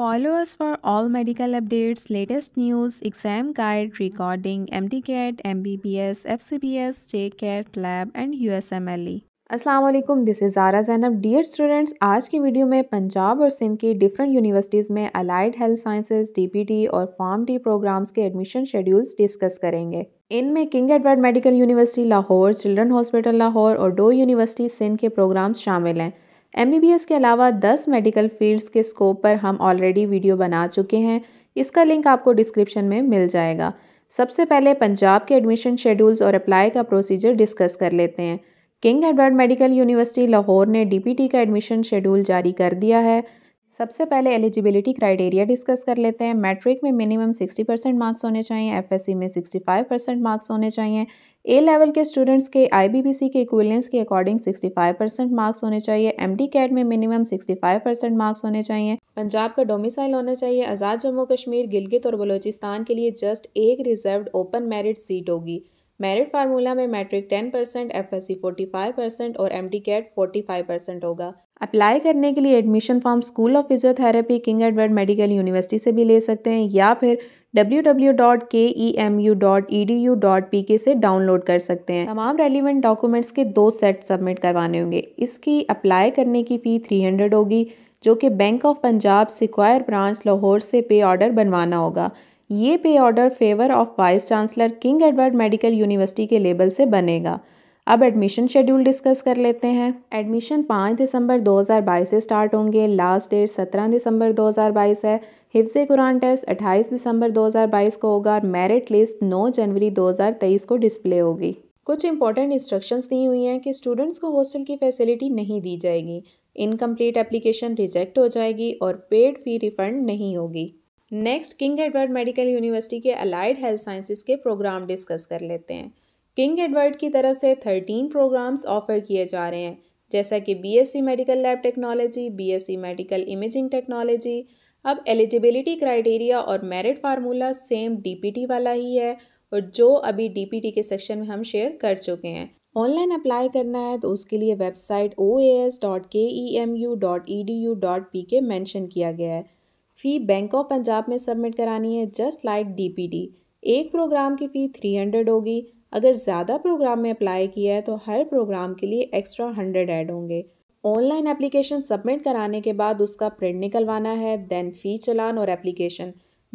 Follow us for all medical updates, latest news, exam guide, recording, MDCAT, MBBS, FCBS, JCAT, Lab and USMLE. असलम this is Ara Zainab dear students आज की video में पंजाब और सिंध की different universities में allied health sciences DPT और pharm D programs के admission schedules discuss करेंगे इनमें King Edward Medical University Lahore Children Hospital Lahore और डो यूनिवर्सिटी सिंध के प्रोग्राम्स शामिल हैं एम के अलावा 10 मेडिकल फील्ड्स के स्कोप पर हम ऑलरेडी वीडियो बना चुके हैं इसका लिंक आपको डिस्क्रिप्शन में मिल जाएगा सबसे पहले पंजाब के एडमिशन शेड्यूल्स और अप्लाई का प्रोसीजर डिस्कस कर लेते हैं King Edward Medical University Lahore ने डीपीटी का एडमिशन शेड्यूल जारी कर दिया है सबसे पहले एलिजिबिलिटी क्राइटेरिया डिस्कस कर लेते हैं मैट्रिक में मिनिमम 60 परसेंट मार्क्स होने चाहिए एफएससी में 65 परसेंट मार्क्स होने चाहिए ए लेवल के स्टूडेंट्स के आईबीबीसी के इक्विलेंस के अकॉर्डिंग 65 परसेंट मार्क्स होने चाहिए एमडी कैट में मिनिमम 65 परसेंट मार्क्स होने चाहिए पंजाब का डोमिसाइल होना चाहिए आज़ाद जम्मू कश्मीर गिलगित और बलोचिस्तान के लिए जस्ट एक रिजर्व ओपन मेरिट सीट होगी मेरिट फार्मूला में matric 10 percent F S percent और M T CAT forty percent होगा अप्लाई करने के लिए admission form school of physiotherapy King Edward Medical University से भी ले सकते हैं या फिर www.kemu.edu.pk e e से डाउनलोड कर सकते हैं तमाम रेलिवेंट डॉक्यूमेंट्स के दो सेट सबमिट करवाने होंगे इसकी अप्लाई करने की फ़ी 300 होगी जो कि Bank of Punjab square branch Lahore से पे ऑर्डर बनवाना होगा ये pay order favour of vice chancellor King Edward Medical University के लेबल से बनेगा अब एडमिशन शेड्यूल डिस्कस कर लेते हैं एडमिशन पाँच दिसंबर 2022 से स्टार्ट होंगे लास्ट डेट 17 दिसंबर 2022 है हिफ्ज कुरान टेस्ट 28 दिसंबर 2022 को होगा और मेरिट लिस्ट 9 जनवरी 2023 को डिस्प्ले होगी कुछ इंपॉर्टेंट इंस्ट्रक्शंस दी हुई हैं कि स्टूडेंट्स को हॉस्टल की फैसिलिटी नहीं दी जाएगी इनकम्प्लीट एप्लीकेशन रिजेक्ट हो जाएगी और पेड फी रिफंड नहीं होगी next King Edward Medical University के अलाइड हेल्थ साइंसिस के प्रोग्राम डिस्कस कर लेते हैं किंग एडवर्ड की तरफ से थर्टीन प्रोग्राम्स ऑफर किए जा रहे हैं जैसा कि BSc medical lab technology BSc medical imaging technology अब एलिजिबिलिटी क्राइटेरिया और मेरिट फार्मूला सेम डीपीटी वाला ही है और जो अभी डीपीटी के सेक्शन में हम शेयर कर चुके हैं ऑनलाइन अप्लाई करना है तो उसके लिए website O A S dot K E M U dot E D U dot P K mention किया गया है फ़ी बैंक ऑफ पंजाब में सबमिट करानी है जस्ट लाइक डीपीडी एक प्रोग्राम की फ़ी थ्री हंड्रेड होगी अगर ज़्यादा प्रोग्राम में अप्लाई किया है तो हर प्रोग्राम के लिए एक्स्ट्रा हंड्रेड ऐड होंगे ऑनलाइन एप्लीकेशन सबमिट कराने के बाद उसका प्रिंट निकलवाना है देन फ़ी चलान और एप्लीकेशन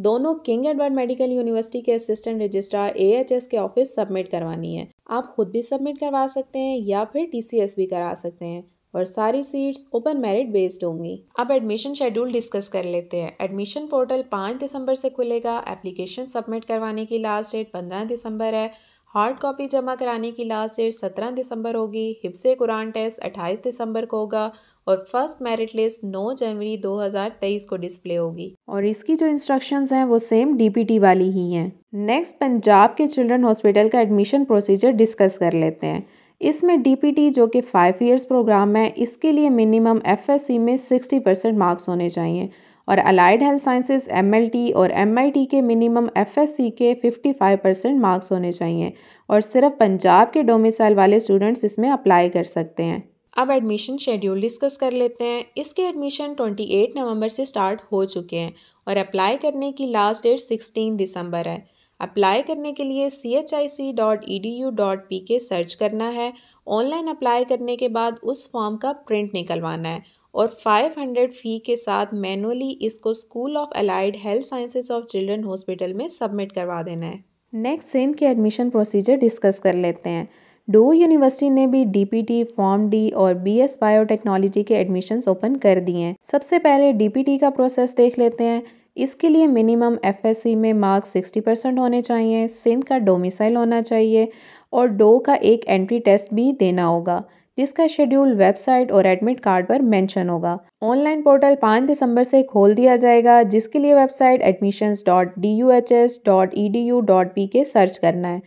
दोनों किंग एडवर्ड मेडिकल यूनिवर्सिटी के असिस्टेंट रजिस्ट्रार एएचएस के ऑफिस सबमिट करवानी है आप खुद भी सबमिट करवा सकते हैं या फिर टीसीएस भी करा सकते हैं और सारी सीट्स ओपन मेरिट बेस्ड होंगी अब एडमिशन शेड्यूल डिस्कस कर लेते हैं एडमिशन पोर्टल पाँच दिसंबर से खुलेगा एप्लीकेशन सबमिट करवाने की लास्ट डेट पंद्रह दिसंबर है हार्ड कॉपी जमा कराने की लास्ट डेट सत्रह दिसंबर होगी हिफ्से कुरान टेस्ट अट्ठाईस दिसंबर को होगा और फर्स्ट मेरिट लिस्ट 9 जनवरी 2023 को डिस्प्ले होगी और इसकी जो इंस्ट्रक्शंस हैं वो सेम डीपीटी वाली ही हैं नेक्स्ट पंजाब के चिल्ड्रन हॉस्पिटल का एडमिशन प्रोसीजर डिस्कस कर लेते हैं इसमें डीपीटी जो कि फ़ाइव ईयर्स प्रोग्राम है इसके लिए मिनिमम एफएससी में सिक्सटी परसेंट मार्क्स होने चाहिए और अलाइड हेल्थ साइंसेस एमएलटी और एमआईटी के मिनिमम एफएससी के 55 परसेंट मार्क्स होने चाहिए और सिर्फ पंजाब के डोमिसाइल वाले स्टूडेंट्स इसमें अप्लाई कर सकते हैं अब एडमिशन शेड्यूल डिस्कस कर लेते हैं इसके एडमिशन 28 नवंबर से स्टार्ट हो चुके हैं और अप्लाई करने की लास्ट डेट 16 दिसंबर है अप्लाई करने के लिए C H I C dot E D U dot P K search करना है ऑनलाइन अप्लाई करने के बाद उस फॉर्म का प्रिंट निकलवाना है और 500 फ़ी के साथ मैनुअली इसको school of allied health sciences of children hospital में सबमिट करवा देना है नेक्स्ट सेम के एडमिशन प्रोसीजर डिस्कस कर लेते हैं डो यूनिवर्सिटी ने भी डीपीटी फॉर्म डी और बीएस बायोटेक्नोलॉजी के एडमिशन्स ओपन कर दिए हैं सबसे पहले डीपीटी का प्रोसेस देख लेते हैं इसके लिए मिनिमम एफएससी में मार्क्स सिक्सटी परसेंट होने चाहिए सिंध का डोमिसाइल होना चाहिए और डो का एक एंट्री टेस्ट भी देना होगा जिसका शेड्यूल वेबसाइट और एडमिट कार्ड पर मेंशन होगा ऑनलाइन पोर्टल 5 दिसंबर से खोल दिया जाएगा जिसके लिए website admissions dot D U H S dot E D U dot P K search करना है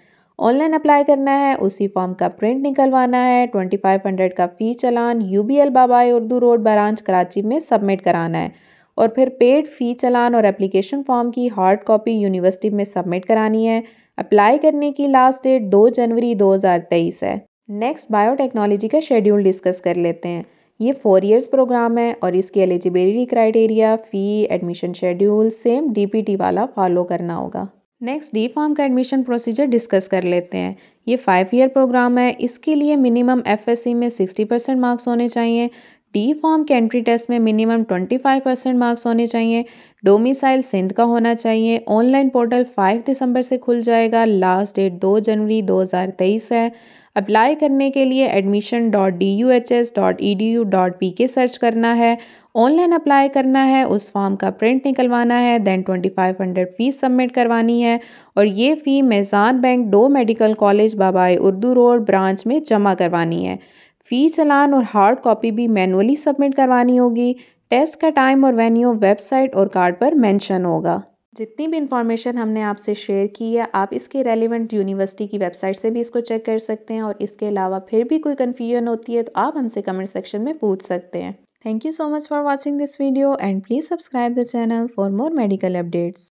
ऑनलाइन अप्लाई करना है उसी फॉर्म का प्रिंट निकलवाना है ट्वेंटी फाइव हंड्रेड का fee challan U B L Babai Urdu road branch Karachi में सबमिट कराना है और फिर पेड फ़ी चलान और एप्लीकेशन फॉर्म की हार्ड कॉपी यूनिवर्सिटी में सबमिट करानी है अप्लाई करने की लास्ट डेट 2 जनवरी 2023 है नेक्स्ट बायोटेक्नोलॉजी का शेड्यूल डिस्कस कर लेते हैं ये फोर इयर्स प्रोग्राम है और इसकी eligibility criteria fee admission schedule same D वाला फॉलो करना होगा नेक्स्ट डी फार्म का एडमिशन प्रोसीजर डिस्कस कर लेते हैं ये फाइव ईयर प्रोग्राम है इसके लिए मिनिमम एफएससी में सिक्सटी परसेंट मार्क्स होने चाहिए डी फॉर्म के एंट्री टेस्ट में मिनिमम 25 परसेंट मार्क्स होने चाहिए डोमिसाइल सिंध का होना चाहिए ऑनलाइन पोर्टल 5 दिसंबर से खुल जाएगा लास्ट डेट 2 जनवरी 2023 है अप्लाई करने के लिए admission dot D U H S dot E D U dot P K search करना है ऑनलाइन अप्लाई करना है उस फॉर्म का प्रिंट निकलवाना है then twenty five hundred fees submit करवानी है और ये fee Meezan bank Dow medical college Babai Urdu road branch में जमा करवानी है फ़ी चलान और हार्ड कॉपी भी मैनुअली सबमिट करवानी होगी टेस्ट का टाइम और वेन्यू वेबसाइट और कार्ड पर मेंशन होगा जितनी भी इंफॉर्मेशन हमने आपसे शेयर की है आप इसके रेलिवेंट यूनिवर्सिटी की वेबसाइट से भी इसको चेक कर सकते हैं और इसके अलावा फिर भी कोई कन्फ्यूजन होती है तो आप हमसे कमेंट सेक्शन में पूछ सकते हैं thank you so much for watching this video and please subscribe the channel for more medical updates